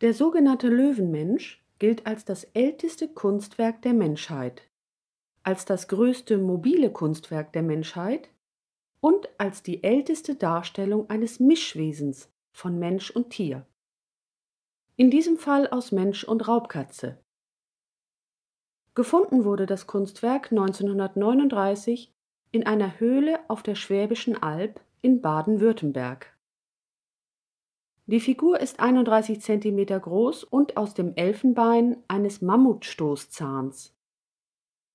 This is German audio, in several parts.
Der sogenannte Löwenmensch gilt als das älteste Kunstwerk der Menschheit, als das größte mobile Kunstwerk der Menschheit und als die älteste Darstellung eines Mischwesens von Mensch und Tier. In diesem Fall aus Mensch und Raubkatze. Gefunden wurde das Kunstwerk 1939 in einer Höhle auf der Schwäbischen Alb in Baden-Württemberg die Figur ist 31 cm groß und aus dem Elfenbein eines Mammutstoßzahns.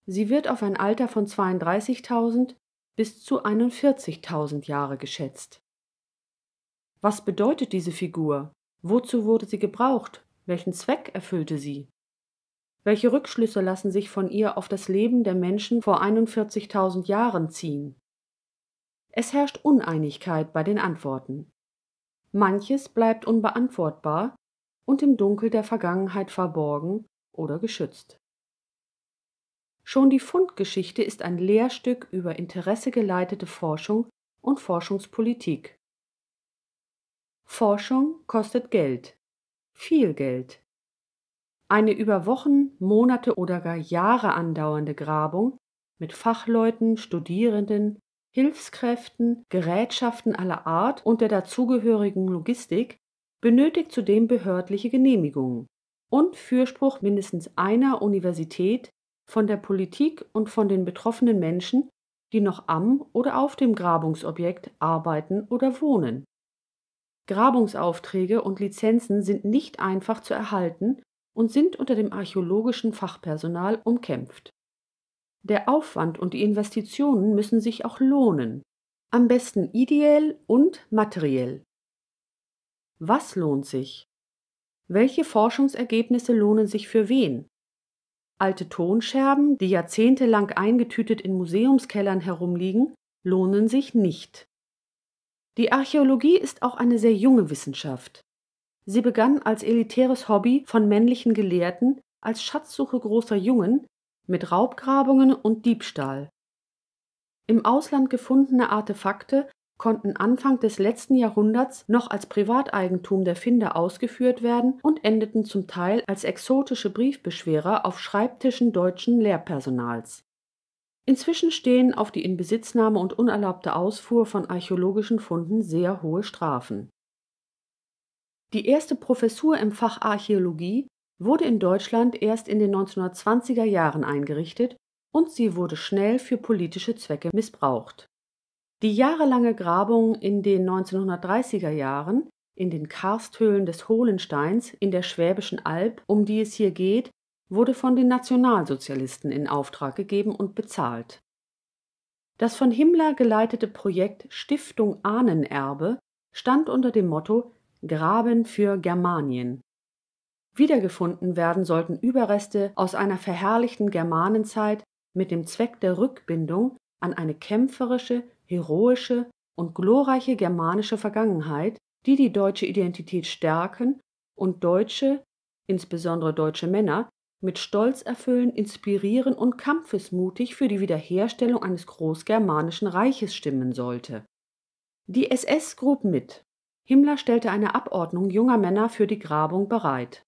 Sie wird auf ein Alter von 32.000 bis zu 41.000 Jahre geschätzt. Was bedeutet diese Figur? Wozu wurde sie gebraucht? Welchen Zweck erfüllte sie? Welche Rückschlüsse lassen sich von ihr auf das Leben der Menschen vor 41.000 Jahren ziehen? Es herrscht Uneinigkeit bei den Antworten. Manches bleibt unbeantwortbar und im Dunkel der Vergangenheit verborgen oder geschützt. Schon die Fundgeschichte ist ein Lehrstück über interessegeleitete Forschung und Forschungspolitik. Forschung kostet Geld, viel Geld. Eine über Wochen, Monate oder gar Jahre andauernde Grabung mit Fachleuten, Studierenden, Hilfskräften, Gerätschaften aller Art und der dazugehörigen Logistik benötigt zudem behördliche Genehmigungen und Fürspruch mindestens einer Universität von der Politik und von den betroffenen Menschen, die noch am oder auf dem Grabungsobjekt arbeiten oder wohnen. Grabungsaufträge und Lizenzen sind nicht einfach zu erhalten und sind unter dem archäologischen Fachpersonal umkämpft der Aufwand und die Investitionen müssen sich auch lohnen, am besten ideell und materiell. Was lohnt sich? Welche Forschungsergebnisse lohnen sich für wen? Alte Tonscherben, die jahrzehntelang eingetütet in Museumskellern herumliegen, lohnen sich nicht. Die Archäologie ist auch eine sehr junge Wissenschaft. Sie begann als elitäres Hobby von männlichen Gelehrten, als Schatzsuche großer Jungen, mit Raubgrabungen und Diebstahl. Im Ausland gefundene Artefakte konnten Anfang des letzten Jahrhunderts noch als Privateigentum der Finder ausgeführt werden und endeten zum Teil als exotische Briefbeschwerer auf Schreibtischen deutschen Lehrpersonals. Inzwischen stehen auf die Inbesitznahme und unerlaubte Ausfuhr von archäologischen Funden sehr hohe Strafen. Die erste Professur im Fach Archäologie wurde in Deutschland erst in den 1920er Jahren eingerichtet und sie wurde schnell für politische Zwecke missbraucht. Die jahrelange Grabung in den 1930er Jahren in den Karsthöhlen des Hohlensteins in der Schwäbischen Alb, um die es hier geht, wurde von den Nationalsozialisten in Auftrag gegeben und bezahlt. Das von Himmler geleitete Projekt Stiftung Ahnenerbe stand unter dem Motto Graben für Germanien. Wiedergefunden werden sollten Überreste aus einer verherrlichten Germanenzeit mit dem Zweck der Rückbindung an eine kämpferische, heroische und glorreiche germanische Vergangenheit, die die deutsche Identität stärken und Deutsche, insbesondere deutsche Männer, mit Stolz erfüllen, inspirieren und kampfesmutig für die Wiederherstellung eines großgermanischen Reiches stimmen sollte. Die SS grub mit. Himmler stellte eine Abordnung junger Männer für die Grabung bereit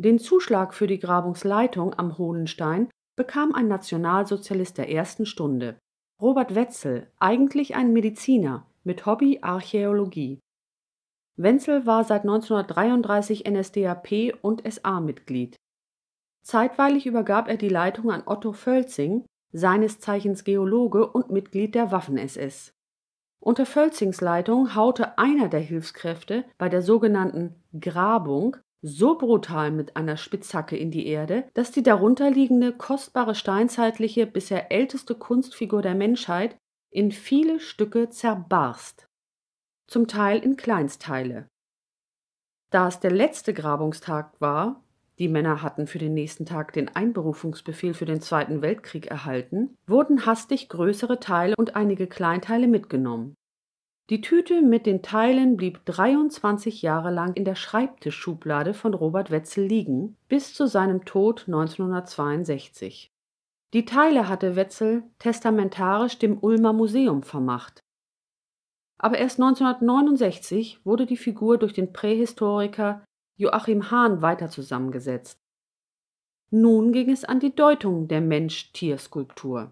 den Zuschlag für die Grabungsleitung am Hohlenstein bekam ein Nationalsozialist der ersten Stunde, Robert Wetzel, eigentlich ein Mediziner mit Hobby Archäologie. Wenzel war seit 1933 NSDAP und SA-Mitglied. Zeitweilig übergab er die Leitung an Otto Völzing, seines Zeichens Geologe und Mitglied der Waffen-SS. Unter Völzings Leitung haute einer der Hilfskräfte bei der sogenannten Grabung so brutal mit einer Spitzhacke in die Erde, dass die darunterliegende kostbare steinzeitliche bisher älteste Kunstfigur der Menschheit in viele Stücke zerbarst, zum Teil in Kleinstteile. Da es der letzte Grabungstag war, die Männer hatten für den nächsten Tag den Einberufungsbefehl für den Zweiten Weltkrieg erhalten, wurden hastig größere Teile und einige Kleinteile mitgenommen. Die Tüte mit den Teilen blieb 23 Jahre lang in der Schreibtischschublade von Robert Wetzel liegen, bis zu seinem Tod 1962. Die Teile hatte Wetzel testamentarisch dem Ulmer Museum vermacht. Aber erst 1969 wurde die Figur durch den Prähistoriker Joachim Hahn weiter zusammengesetzt. Nun ging es an die Deutung der Mensch-Tier-Skulptur.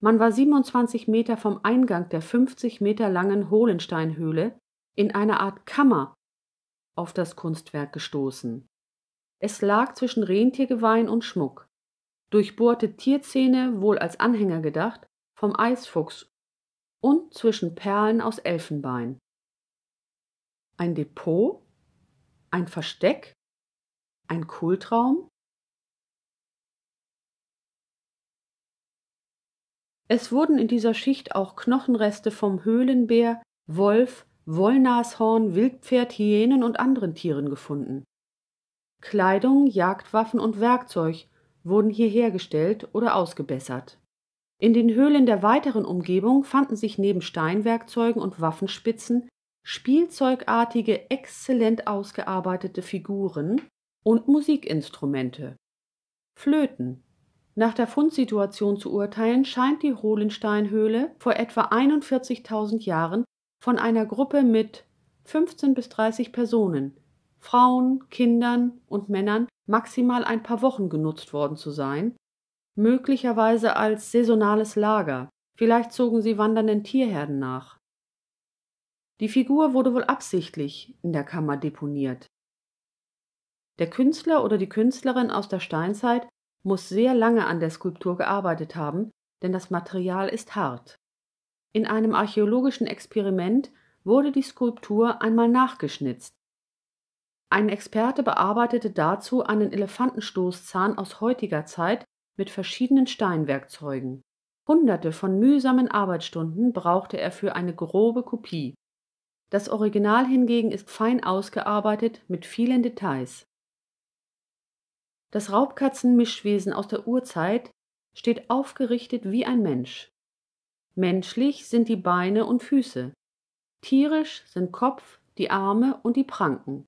Man war 27 Meter vom Eingang der 50 Meter langen Hohlensteinhöhle in einer Art Kammer auf das Kunstwerk gestoßen. Es lag zwischen Rentiergewein und Schmuck, durchbohrte Tierzähne, wohl als Anhänger gedacht, vom Eisfuchs und zwischen Perlen aus Elfenbein. Ein Depot? Ein Versteck? Ein Kultraum? Es wurden in dieser Schicht auch Knochenreste vom Höhlenbär, Wolf, Wollnashorn, Wildpferd, Hyänen und anderen Tieren gefunden. Kleidung, Jagdwaffen und Werkzeug wurden hier hergestellt oder ausgebessert. In den Höhlen der weiteren Umgebung fanden sich neben Steinwerkzeugen und Waffenspitzen spielzeugartige, exzellent ausgearbeitete Figuren und Musikinstrumente. Flöten, nach der Fundsituation zu urteilen, scheint die Hohlensteinhöhle vor etwa 41.000 Jahren von einer Gruppe mit 15 bis 30 Personen, Frauen, Kindern und Männern, maximal ein paar Wochen genutzt worden zu sein, möglicherweise als saisonales Lager, vielleicht zogen sie wandernden Tierherden nach. Die Figur wurde wohl absichtlich in der Kammer deponiert. Der Künstler oder die Künstlerin aus der Steinzeit muss sehr lange an der Skulptur gearbeitet haben, denn das Material ist hart. In einem archäologischen Experiment wurde die Skulptur einmal nachgeschnitzt. Ein Experte bearbeitete dazu einen Elefantenstoßzahn aus heutiger Zeit mit verschiedenen Steinwerkzeugen. Hunderte von mühsamen Arbeitsstunden brauchte er für eine grobe Kopie. Das Original hingegen ist fein ausgearbeitet mit vielen Details das Raubkatzenmischwesen aus der Urzeit steht aufgerichtet wie ein Mensch. Menschlich sind die Beine und Füße, tierisch sind Kopf, die Arme und die Pranken.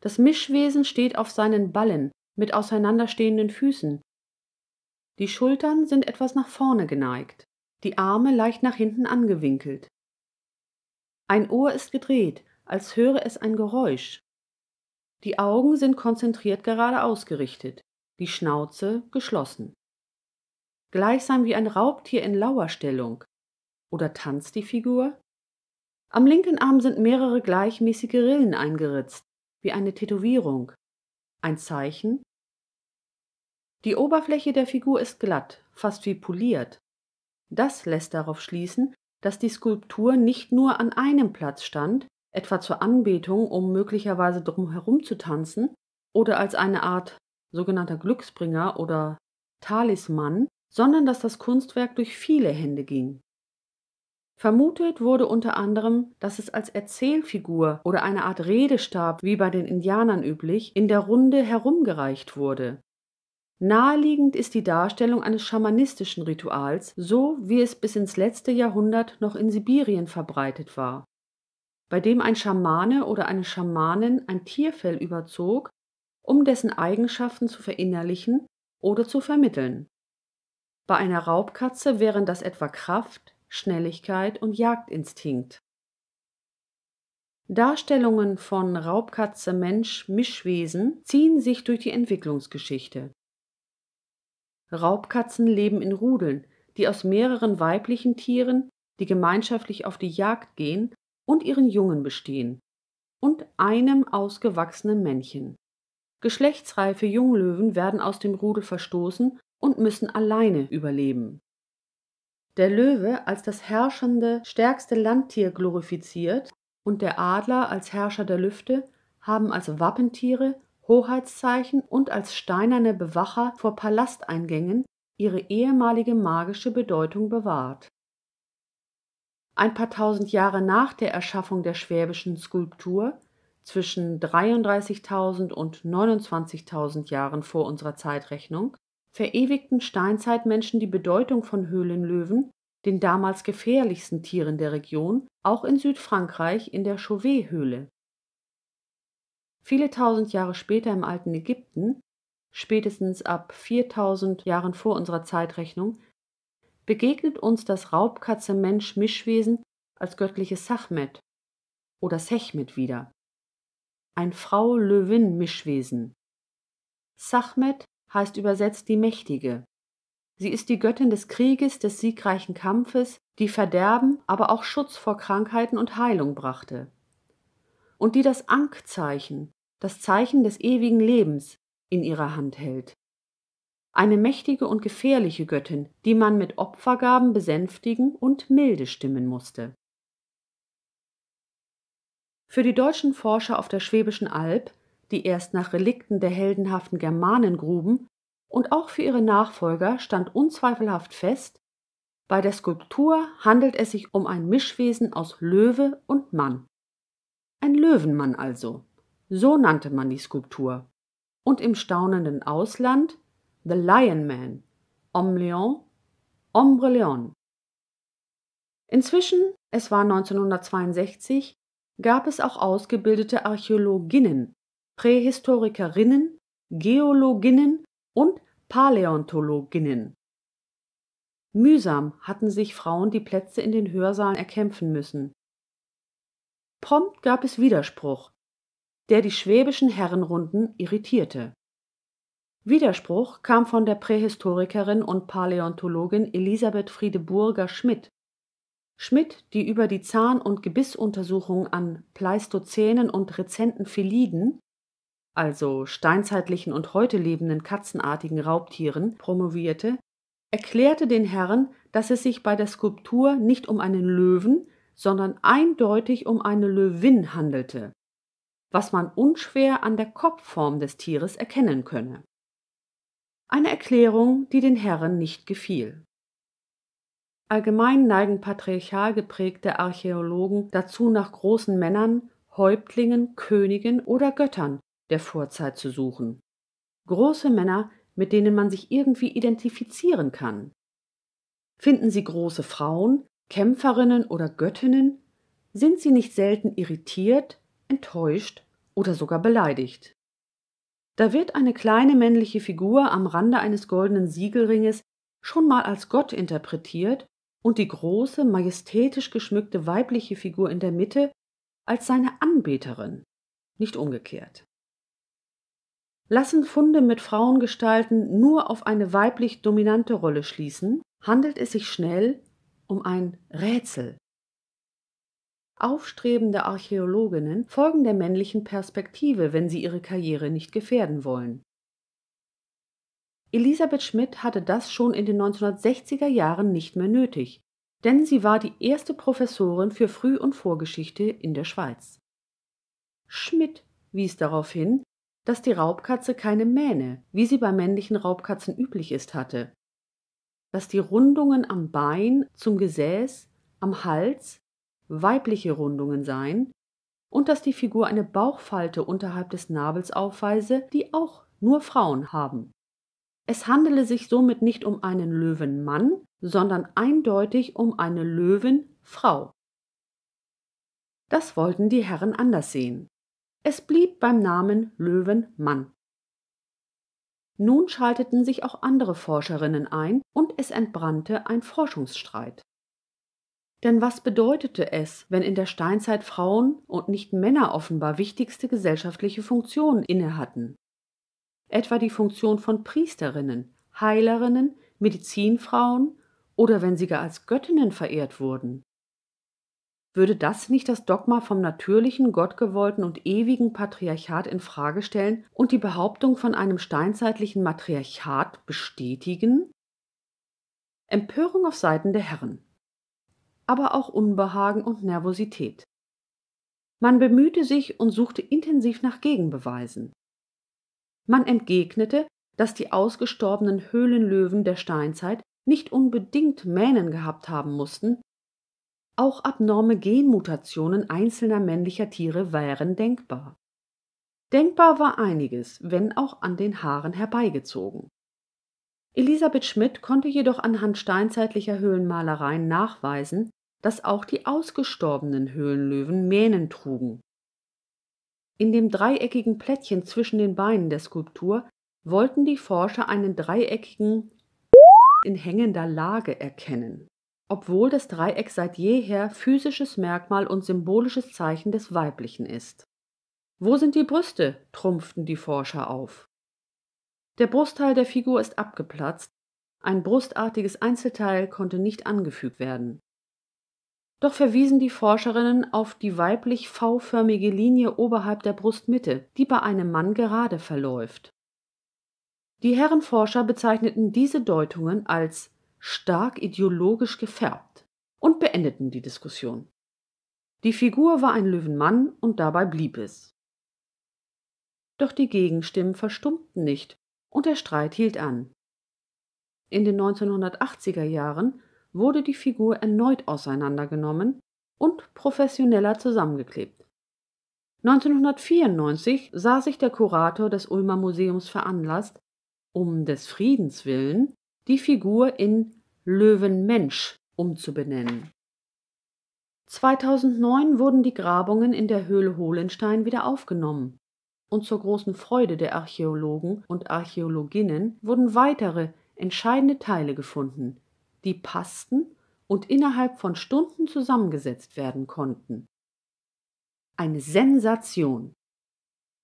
Das Mischwesen steht auf seinen Ballen mit auseinanderstehenden Füßen. Die Schultern sind etwas nach vorne geneigt, die Arme leicht nach hinten angewinkelt. Ein Ohr ist gedreht, als höre es ein Geräusch. Die Augen sind konzentriert gerade ausgerichtet, die Schnauze geschlossen. Gleichsam wie ein Raubtier in Lauerstellung. Oder tanzt die Figur? Am linken Arm sind mehrere gleichmäßige Rillen eingeritzt, wie eine Tätowierung. Ein Zeichen? Die Oberfläche der Figur ist glatt, fast wie poliert. Das lässt darauf schließen, dass die Skulptur nicht nur an einem Platz stand, etwa zur Anbetung, um möglicherweise drumherum zu tanzen, oder als eine Art sogenannter Glücksbringer oder Talisman, sondern dass das Kunstwerk durch viele Hände ging. Vermutet wurde unter anderem, dass es als Erzählfigur oder eine Art Redestab, wie bei den Indianern üblich, in der Runde herumgereicht wurde. Naheliegend ist die Darstellung eines schamanistischen Rituals, so wie es bis ins letzte Jahrhundert noch in Sibirien verbreitet war bei dem ein Schamane oder eine Schamanin ein Tierfell überzog, um dessen Eigenschaften zu verinnerlichen oder zu vermitteln. Bei einer Raubkatze wären das etwa Kraft, Schnelligkeit und Jagdinstinkt. Darstellungen von Raubkatze Mensch Mischwesen ziehen sich durch die Entwicklungsgeschichte. Raubkatzen leben in Rudeln, die aus mehreren weiblichen Tieren, die gemeinschaftlich auf die Jagd gehen, und ihren Jungen bestehen und einem ausgewachsenen Männchen. Geschlechtsreife Junglöwen werden aus dem Rudel verstoßen und müssen alleine überleben. Der Löwe als das herrschende, stärkste Landtier glorifiziert und der Adler als Herrscher der Lüfte haben als Wappentiere, Hoheitszeichen und als steinerne Bewacher vor Palasteingängen ihre ehemalige magische Bedeutung bewahrt. Ein paar tausend Jahre nach der Erschaffung der schwäbischen Skulptur, zwischen 33.000 und 29.000 Jahren vor unserer Zeitrechnung, verewigten Steinzeitmenschen die Bedeutung von Höhlenlöwen, den damals gefährlichsten Tieren der Region, auch in Südfrankreich in der Chauvet-Höhle. Viele tausend Jahre später im alten Ägypten, spätestens ab 4000 Jahren vor unserer Zeitrechnung, begegnet uns das Raubkatze-Mensch-Mischwesen als göttliches Sachmet oder Sechmet wieder. Ein Frau-Löwin-Mischwesen. Sachmet heißt übersetzt die Mächtige. Sie ist die Göttin des Krieges, des siegreichen Kampfes, die Verderben, aber auch Schutz vor Krankheiten und Heilung brachte. Und die das Ankh-Zeichen, das Zeichen des ewigen Lebens, in ihrer Hand hält eine mächtige und gefährliche Göttin, die man mit Opfergaben besänftigen und milde stimmen musste. Für die deutschen Forscher auf der Schwäbischen Alb, die erst nach Relikten der heldenhaften Germanen gruben, und auch für ihre Nachfolger stand unzweifelhaft fest, bei der Skulptur handelt es sich um ein Mischwesen aus Löwe und Mann. Ein Löwenmann also. So nannte man die Skulptur. Und im staunenden Ausland The Lion Man, Homme Lion, Hombre Leon. Inzwischen, es war 1962, gab es auch ausgebildete Archäologinnen, Prähistorikerinnen, Geologinnen und Paläontologinnen. Mühsam hatten sich Frauen die Plätze in den Hörsaalen erkämpfen müssen. Prompt gab es Widerspruch, der die schwäbischen Herrenrunden irritierte. Widerspruch kam von der Prähistorikerin und Paläontologin Elisabeth Friedeburger-Schmidt. Schmidt, die über die Zahn und Gebissuntersuchungen an pleistozänen und rezenten Feliden also steinzeitlichen und heute lebenden katzenartigen Raubtieren promovierte, erklärte den Herren, dass es sich bei der Skulptur nicht um einen Löwen, sondern eindeutig um eine Löwin handelte, was man unschwer an der Kopfform des Tieres erkennen könne eine Erklärung, die den Herren nicht gefiel. Allgemein neigen patriarchal geprägte Archäologen dazu, nach großen Männern, Häuptlingen, Königen oder Göttern der Vorzeit zu suchen. Große Männer, mit denen man sich irgendwie identifizieren kann. Finden sie große Frauen, Kämpferinnen oder Göttinnen, sind sie nicht selten irritiert, enttäuscht oder sogar beleidigt. Da wird eine kleine männliche Figur am Rande eines goldenen Siegelringes schon mal als Gott interpretiert und die große, majestätisch geschmückte weibliche Figur in der Mitte als seine Anbeterin, nicht umgekehrt. Lassen Funde mit Frauengestalten nur auf eine weiblich dominante Rolle schließen, handelt es sich schnell um ein Rätsel, Aufstrebende Archäologinnen folgen der männlichen Perspektive, wenn sie ihre Karriere nicht gefährden wollen. Elisabeth Schmidt hatte das schon in den 1960er Jahren nicht mehr nötig, denn sie war die erste Professorin für Früh- und Vorgeschichte in der Schweiz. Schmidt wies darauf hin, dass die Raubkatze keine Mähne, wie sie bei männlichen Raubkatzen üblich ist, hatte, dass die Rundungen am Bein, zum Gesäß, am Hals weibliche Rundungen seien und dass die Figur eine Bauchfalte unterhalb des Nabels aufweise, die auch nur Frauen haben. Es handele sich somit nicht um einen Löwenmann, sondern eindeutig um eine Löwenfrau. Das wollten die Herren anders sehen. Es blieb beim Namen Löwenmann. Nun schalteten sich auch andere Forscherinnen ein und es entbrannte ein Forschungsstreit. Denn was bedeutete es, wenn in der Steinzeit Frauen und nicht Männer offenbar wichtigste gesellschaftliche Funktionen innehatten? Etwa die Funktion von Priesterinnen, Heilerinnen, Medizinfrauen oder wenn sie gar als Göttinnen verehrt wurden. Würde das nicht das Dogma vom natürlichen, gottgewollten und ewigen Patriarchat in Frage stellen und die Behauptung von einem steinzeitlichen Matriarchat bestätigen? Empörung auf Seiten der Herren aber auch Unbehagen und Nervosität. Man bemühte sich und suchte intensiv nach Gegenbeweisen. Man entgegnete, dass die ausgestorbenen Höhlenlöwen der Steinzeit nicht unbedingt Mähnen gehabt haben mussten, auch abnorme Genmutationen einzelner männlicher Tiere wären denkbar. Denkbar war einiges, wenn auch an den Haaren herbeigezogen. Elisabeth Schmidt konnte jedoch anhand steinzeitlicher Höhlenmalereien nachweisen, dass auch die ausgestorbenen Höhlenlöwen Mähnen trugen. In dem dreieckigen Plättchen zwischen den Beinen der Skulptur wollten die Forscher einen dreieckigen in hängender Lage erkennen, obwohl das Dreieck seit jeher physisches Merkmal und symbolisches Zeichen des Weiblichen ist. Wo sind die Brüste? trumpften die Forscher auf. Der Brustteil der Figur ist abgeplatzt, ein brustartiges Einzelteil konnte nicht angefügt werden. Doch verwiesen die Forscherinnen auf die weiblich V-förmige Linie oberhalb der Brustmitte, die bei einem Mann gerade verläuft. Die Herrenforscher bezeichneten diese Deutungen als stark ideologisch gefärbt und beendeten die Diskussion. Die Figur war ein Löwenmann und dabei blieb es. Doch die Gegenstimmen verstummten nicht und der Streit hielt an. In den 1980er Jahren wurde die Figur erneut auseinandergenommen und professioneller zusammengeklebt. 1994 sah sich der Kurator des Ulmer Museums veranlasst, um des Friedens willen die Figur in Löwenmensch umzubenennen. 2009 wurden die Grabungen in der Höhle Hohlenstein wieder aufgenommen und zur großen Freude der Archäologen und Archäologinnen wurden weitere entscheidende Teile gefunden, die passten und innerhalb von Stunden zusammengesetzt werden konnten. Eine Sensation.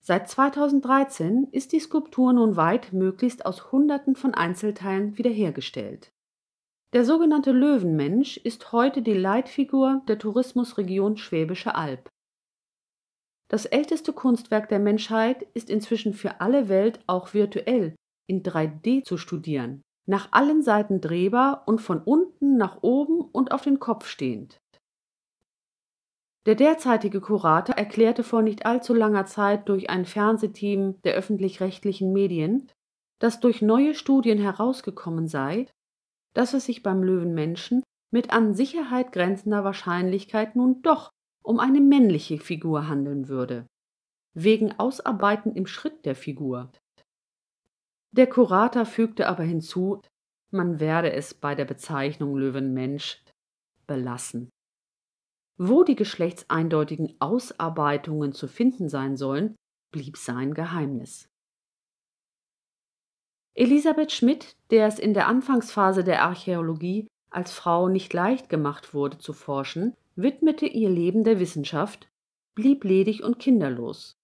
Seit 2013 ist die Skulptur nun weit möglichst aus Hunderten von Einzelteilen wiederhergestellt. Der sogenannte Löwenmensch ist heute die Leitfigur der Tourismusregion Schwäbische Alb das älteste Kunstwerk der Menschheit ist inzwischen für alle Welt auch virtuell in 3D zu studieren, nach allen Seiten drehbar und von unten nach oben und auf den Kopf stehend. Der derzeitige Kurator erklärte vor nicht allzu langer Zeit durch ein Fernsehteam der öffentlich-rechtlichen Medien, dass durch neue Studien herausgekommen sei, dass es sich beim Löwenmenschen mit an Sicherheit grenzender Wahrscheinlichkeit nun doch um eine männliche Figur handeln würde, wegen Ausarbeiten im Schritt der Figur. Der Kurator fügte aber hinzu, man werde es bei der Bezeichnung Löwenmensch belassen. Wo die geschlechtseindeutigen Ausarbeitungen zu finden sein sollen, blieb sein Geheimnis. Elisabeth Schmidt, der es in der Anfangsphase der Archäologie als Frau nicht leicht gemacht wurde zu forschen, widmete ihr Leben der Wissenschaft, blieb ledig und kinderlos.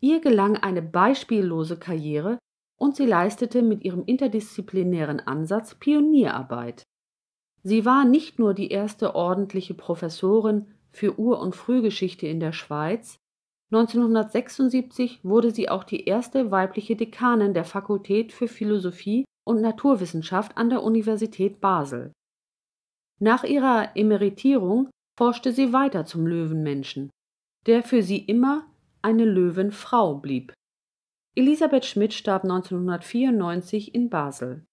Ihr gelang eine beispiellose Karriere und sie leistete mit ihrem interdisziplinären Ansatz Pionierarbeit. Sie war nicht nur die erste ordentliche Professorin für Ur- und Frühgeschichte in der Schweiz, 1976 wurde sie auch die erste weibliche Dekanin der Fakultät für Philosophie und Naturwissenschaft an der Universität Basel. Nach ihrer Emeritierung forschte sie weiter zum Löwenmenschen, der für sie immer eine Löwenfrau blieb. Elisabeth Schmidt starb 1994 in Basel.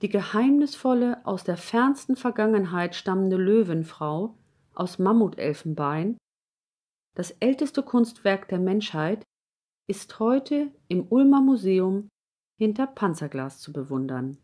Die geheimnisvolle, aus der fernsten Vergangenheit stammende Löwenfrau aus Mammutelfenbein, das älteste Kunstwerk der Menschheit, ist heute im Ulmer Museum hinter Panzerglas zu bewundern.